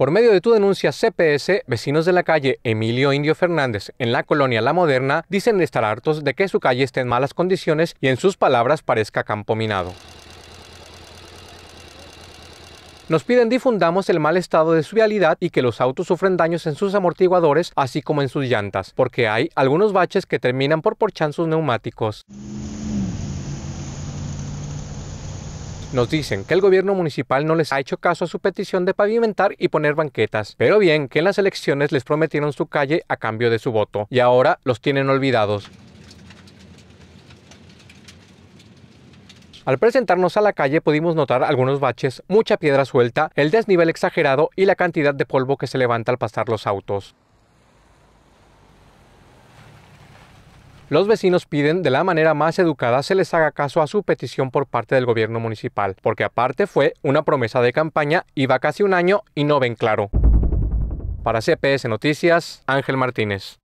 Por medio de tu denuncia CPS, vecinos de la calle Emilio Indio Fernández en la colonia La Moderna dicen estar hartos de que su calle esté en malas condiciones y en sus palabras parezca campo minado. Nos piden difundamos el mal estado de su vialidad y que los autos sufren daños en sus amortiguadores así como en sus llantas, porque hay algunos baches que terminan por porchar sus neumáticos. Nos dicen que el gobierno municipal no les ha hecho caso a su petición de pavimentar y poner banquetas, pero bien que en las elecciones les prometieron su calle a cambio de su voto y ahora los tienen olvidados. Al presentarnos a la calle pudimos notar algunos baches, mucha piedra suelta, el desnivel exagerado y la cantidad de polvo que se levanta al pasar los autos. Los vecinos piden de la manera más educada se les haga caso a su petición por parte del gobierno municipal, porque aparte fue una promesa de campaña, iba casi un año y no ven claro. Para CPS Noticias, Ángel Martínez.